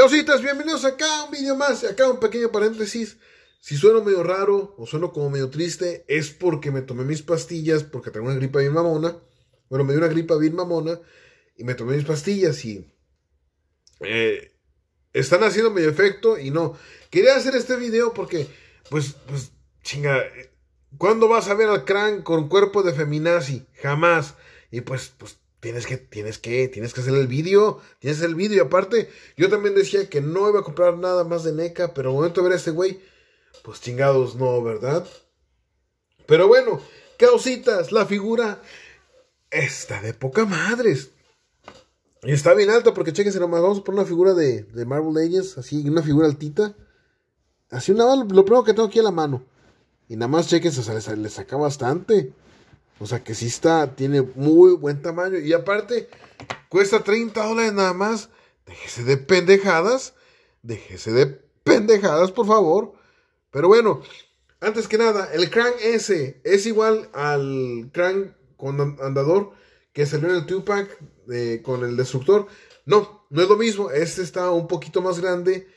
Causitas, bienvenidos acá a un vídeo más. Acá un pequeño paréntesis. Si sueno medio raro o sueno como medio triste, es porque me tomé mis pastillas porque tengo una gripa bien mamona. Bueno, me dio una gripa bien mamona y me tomé mis pastillas y. Eh, están haciendo medio efecto y no. Quería hacer este video porque, pues, pues, chinga. Eh, ¿Cuándo vas a ver al crán con cuerpo de feminazi? Jamás. Y pues, pues, Tienes que, tienes que, tienes que hacer el vídeo, tienes que hacer el vídeo. Y aparte, yo también decía que no iba a comprar nada más de NECA, pero al momento de ver a este güey, pues chingados no, ¿verdad? Pero bueno, causitas, la figura está de poca madres. Y está bien alta, porque chequense nomás, vamos a poner una figura de, de Marvel Legends, así, una figura altita. Así una, lo primero que tengo aquí a la mano. Y nada más chequense, o sea, le saca bastante. O sea que sí está, tiene muy buen tamaño. Y aparte, cuesta 30 dólares nada más. Déjese de pendejadas. Déjese de pendejadas, por favor. Pero bueno, antes que nada, el Crank S es igual al Crank con andador que salió en el Tupac eh, con el destructor. No, no es lo mismo. Este está un poquito más grande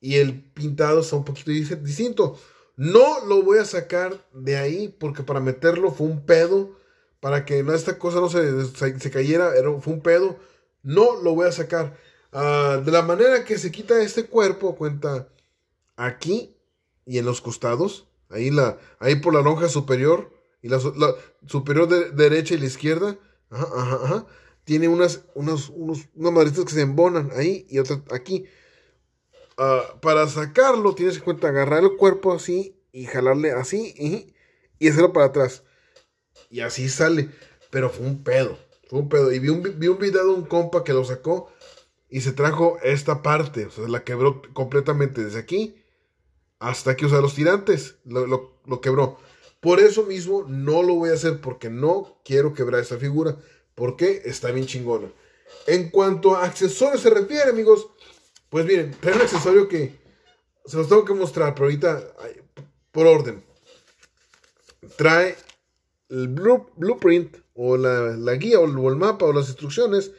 y el pintado está un poquito distinto. No lo voy a sacar de ahí porque para meterlo fue un pedo. Para que no, esta cosa no se, cayera, era, fue un pedo. No lo voy a sacar. Ah, de la manera que se quita este cuerpo, cuenta aquí y en los costados. Ahí, la, ahí por la lonja superior y la, superior de, derecha y la izquierda. Tiene unas, unas, unos, unas que se embonan ahí y otra aquí. Ah, para sacarlo tienes que cuenta agarrar el cuerpo así y jalarle así y, y, hacerlo para atrás. Y así sale. Pero fue un pedo. Fue un pedo. Y vi un, un video de un compa que lo sacó y se trajo esta parte. O sea, la quebró completamente desde aquí hasta aquí. O sea, los tirantes lo, lo quebró. Por eso mismo no lo voy a hacer porque no quiero quebrar esta figura. Porque está bien chingona. En cuanto a accesorios se refiere, amigos, pues miren, trae un accesorio que se los tengo que mostrar, pero ahorita por orden. Trae el blueprint o la, guía o el, mapa o las instrucciones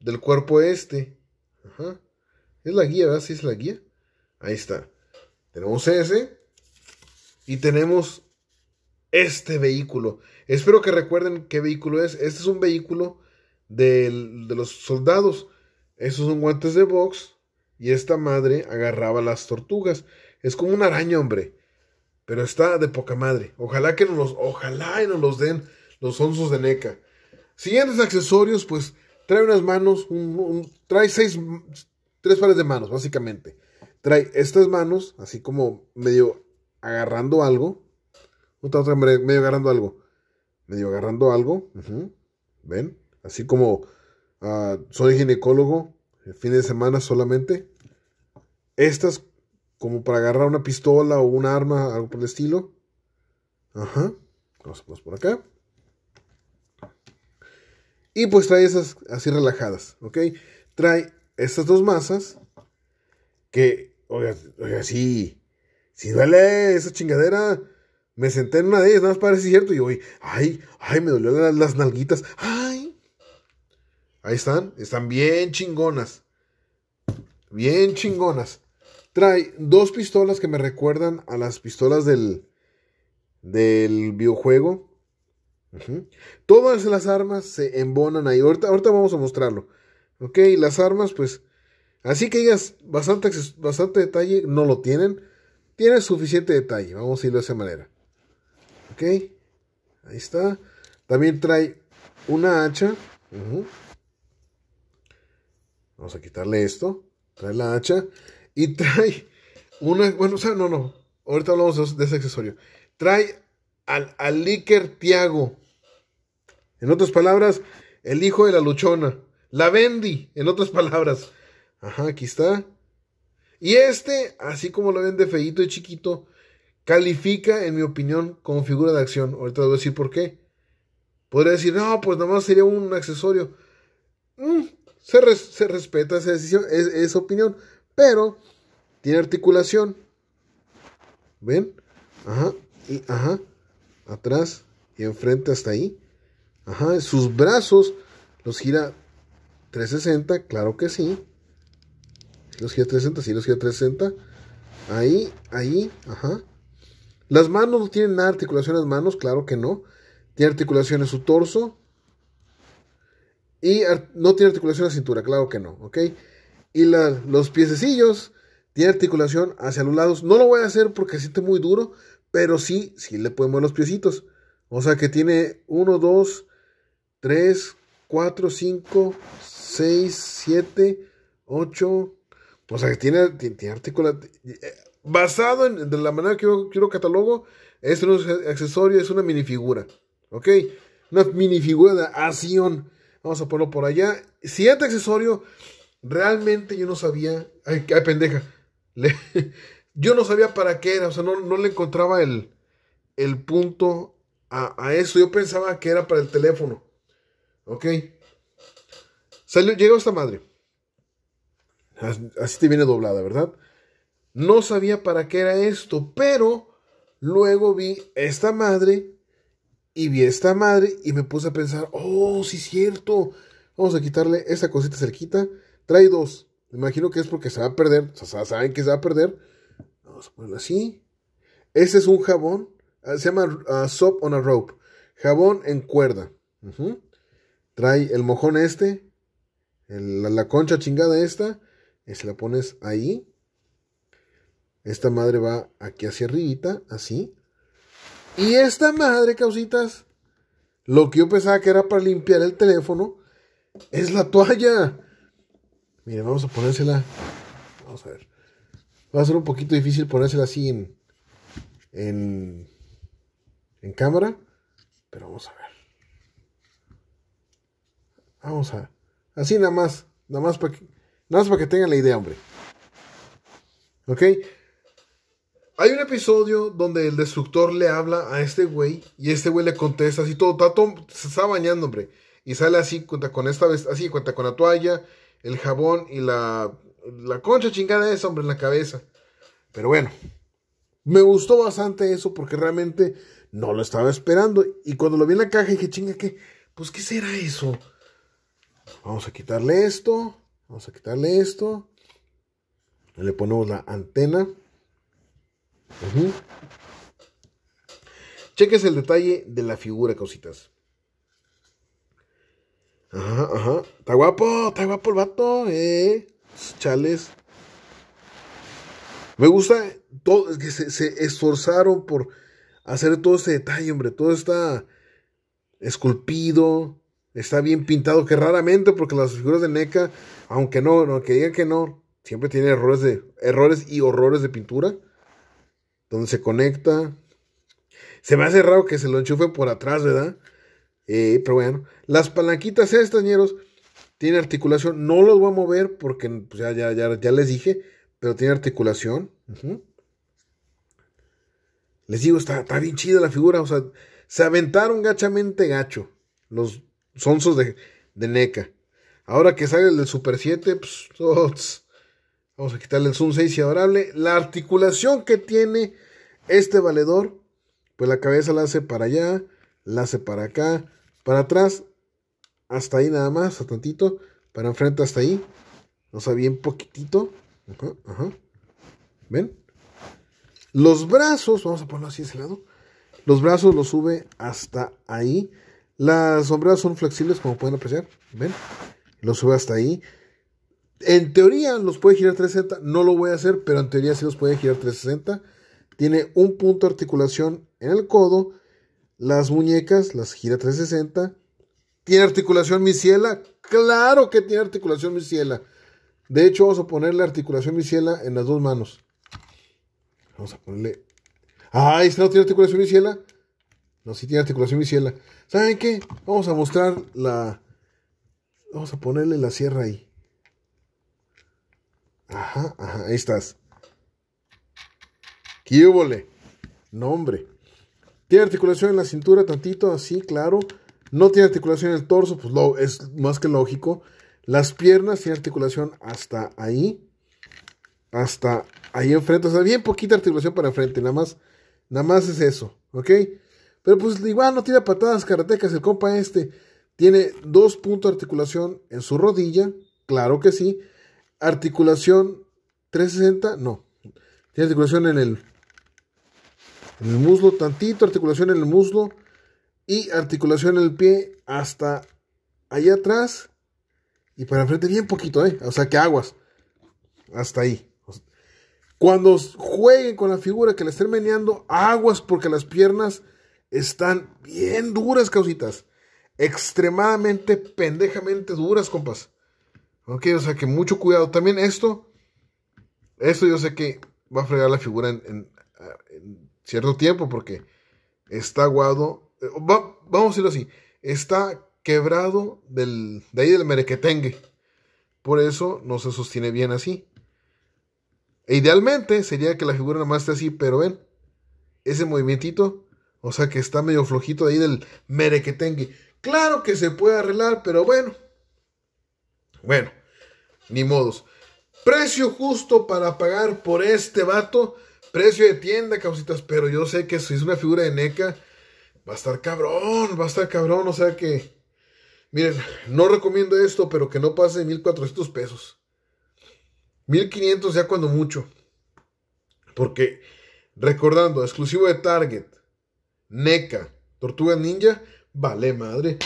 del cuerpo este. Ajá. Es la guía, ¿verdad? Sí, es la guía. Ahí está. Tenemos ese. Y tenemos este vehículo. Espero que recuerden qué vehículo es. Este es un vehículo de los soldados. Esos son guantes de box y esta madre agarraba las tortugas. Es como una araña, hombre. Pero está de poca madre. Ojalá que nos los, ojalá y nos los den los onzos de NECA. Siguientes accesorios, pues trae unas manos, un, trae seis, tres pares de manos, básicamente. Trae estas manos, así como medio agarrando algo. Otra, medio agarrando algo. Medio agarrando algo. ¿Ven? Así como ah, soy ginecólogo, el fin de semana solamente. Estas como para agarrar una pistola o un arma, algo por el estilo. Ajá. Vamos, por acá. Y pues trae esas así relajadas, ¿ok? Trae estas dos masas que, oiga, oiga, sí, si duele esa chingadera. Me senté en una de ellas, nada más parece cierto, y hoy, ay, ay, me dolió las nalguitas, ay. Ahí están, están bien chingonas bien chingonas. Trae dos pistolas que me recuerdan a las pistolas del, del videojuego. Todas las armas se embonan ahí. Ahorita, ahorita, vamos a mostrarlo. Ok, las armas, pues. Así que ellas bastante, bastante detalle, no lo tienen. Tiene suficiente detalle, vamos a ir de esa manera. Ok, ahí está. También trae una hacha. Vamos a quitarle esto trae la hacha y trae una, bueno, o sea, no, no, ahorita hablamos de, ese accesorio. Trae al, al Tiago. En otras palabras, el hijo de la luchona. La vendi, en otras palabras. Ajá, aquí está. Y este, así como lo ven de feíto y chiquito, califica, en mi opinión, como figura de acción. Ahorita les voy a decir por qué. Podría decir, no, pues nada más sería un accesorio. Mm, se, respeta esa decisión, es, opinión, pero tiene articulación. ¿Ven? Ajá, y ajá, atrás y enfrente hasta ahí. Ajá, sus brazos los gira 360, claro que sí. Los gira 360, sí, los gira 360. Ahí, ahí, ajá. Las manos no tienen nada de articulación en las manos, claro que no. Tiene articulación en su torso, y no tiene articulación a cintura, claro que no, ¿ok? Y los piececillos tiene articulación hacia los lados. No lo voy a hacer porque siente muy duro, pero sí, sí le podemos mover los piecitos. O sea que tiene 1, 2, 3, 4, 5, 6, 7, 8. O sea que tiene, tiene articulación. Eh, basado en la manera que yo, catalogo, este no es accesorio, es una minifigura. ¿Ok? Una minifigura de acción. Vamos a ponerlo por allá. Siguiente accesorio. Realmente yo no sabía. Ay, pendeja. yo no sabía para qué era. O sea, no, le encontraba el, punto a, eso. Yo pensaba que era para el teléfono. Ok. Salió, llegó esta madre. Así te viene doblada, ¿verdad? No sabía para qué era esto, pero luego vi esta madre y vi esta madre y me puse a pensar, oh, sí es cierto. Vamos a quitarle esta cosita cerquita. Trae dos. Me imagino que es porque se va a perder. O sea, saben que se va a perder. Vamos a ponerlo así. Este es un jabón. Ah, se llama ah, Soap on a Rope. Jabón en cuerda. Trae el mojón este. la, concha chingada esta. Y se la pones ahí. Esta madre va aquí hacia arribita. Así. Y esta madre, causitas, lo que yo pensaba que era para limpiar el teléfono, es la toalla. Miren, vamos a ponérsela. Vamos a ver. Va a ser un poquito difícil ponérsela así en, en, en cámara, pero vamos a ver. Vamos a. Así nada más. Nada más para que, nada más para que tengan la idea, hombre. ¿Ok? Hay un episodio donde el destructor le habla a este güey y este güey le contesta así todo, está se está bañando, hombre. Y sale así, cuenta con esta vez, así, cuenta con la toalla, el jabón y la, la concha chingada esa, hombre, en la cabeza. Pero bueno, me gustó bastante eso porque realmente no lo estaba esperando. Y cuando lo vi en la caja dije, chinga, ¿qué? Pues, ¿qué será eso? Vamos a quitarle esto, vamos a quitarle esto. Le ponemos la antena. Uh Cheques el detalle de la figura, cositas. Ajá, ajá. Está guapo, está guapo el vato, eh. Chales. Me gusta todo, que se, esforzaron por hacer todo este detalle, hombre. Todo está esculpido, está bien pintado, que raramente, porque las figuras de NECA, aunque no, aunque digan que no, siempre tiene errores, de, errores y horrores de pintura donde se conecta. Se me hace raro que se lo enchufe por atrás, ¿verdad? Eh, pero bueno, las palanquitas estañeros tiene articulación. No los voy a mover porque pues, ya, les dije, pero tiene articulación. Les digo, está, bien chida la figura. O sea, se aventaron gachamente gacho los sonsos de, de NECA. Ahora que sale el del Super 7, pues, Vamos a quitarle el zoom 6 y adorable. La articulación que tiene este valedor, pues la cabeza la hace para allá, la hace para acá, para atrás, hasta ahí nada más, a tantito, para enfrente hasta ahí, o sea, bien poquitito. Ajá, ajá. ¿Ven? Los brazos, vamos a ponerlo así de ese lado. Los brazos los sube hasta ahí. Las sombreras son flexibles, como pueden apreciar. ¿Ven? Los sube hasta ahí. En teoría los puede girar 360, no lo voy a hacer, pero en teoría sí los puede girar 360. Tiene un punto de articulación en el codo, las muñecas las gira 360. ¿Tiene articulación ciela? Claro que tiene articulación ciela! De hecho, vamos a ponerle articulación misiela en las dos manos. Vamos a ponerle. ay ah, Si no tiene articulación ciela. No, si tiene articulación misiela. ¿Saben qué? Vamos a mostrar la. Vamos a ponerle la sierra ahí. Ajá, ajá, ahí estás. ¿Qué Nombre ¿Tiene articulación en la cintura tantito? Así, claro. No tiene articulación en el torso, pues lo, es más que lógico. Las piernas tienen articulación hasta ahí. Hasta ahí enfrente. O sea, bien poquita articulación para enfrente. Nada más, nada más es eso. ¿Ok? Pero pues igual no tira patadas karatecas. El compa este tiene dos puntos de articulación en su rodilla. Claro que sí articulación 360, no. Tiene articulación en el, el muslo, tantito articulación en el muslo y articulación en el pie hasta allá atrás y para enfrente bien poquito, ¿eh? O sea, que aguas. Hasta ahí. Cuando jueguen con la figura que le estén meneando, aguas porque las piernas están bien duras, causitas. Extremadamente, pendejamente duras, compas. Ok, o sea que mucho cuidado. También esto, esto yo sé que va a fregar la figura en, ah, cierto tiempo porque está aguado. Eh, vamos a decirlo así, está quebrado del, de ahí del merequetengue. Por eso no se sostiene bien así. E idealmente sería que la figura nada más esté así, pero ven, ese movimentito o sea que está medio flojito de ahí del merequetengue. Claro que se puede arreglar, pero bueno, bueno, ni modos. Precio justo para pagar por este vato. Precio de tienda, causitas. Pero yo sé que si es una figura de NECA, va a estar cabrón, va a estar cabrón. O sea que, miren, no recomiendo esto, pero que no pase de 1400 pesos. 1500 ya cuando mucho. Porque, recordando, exclusivo de Target, NECA, Tortuga Ninja, vale madre.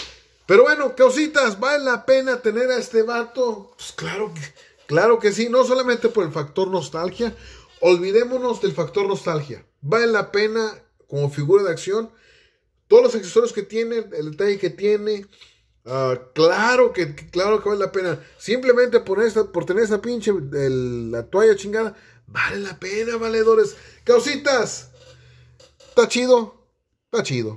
Pero bueno, causitas, ¿vale la pena tener a este vato? Pues claro que, claro que sí, no solamente por el factor nostalgia. Olvidémonos del factor nostalgia. Vale la pena como figura de acción. Todos los accesorios que tiene, el detalle que tiene. Ah, claro que claro que vale la pena. Simplemente por, por tener esa pinche la toalla chingada. Vale la pena, valedores. Causitas. Está chido. Está chido.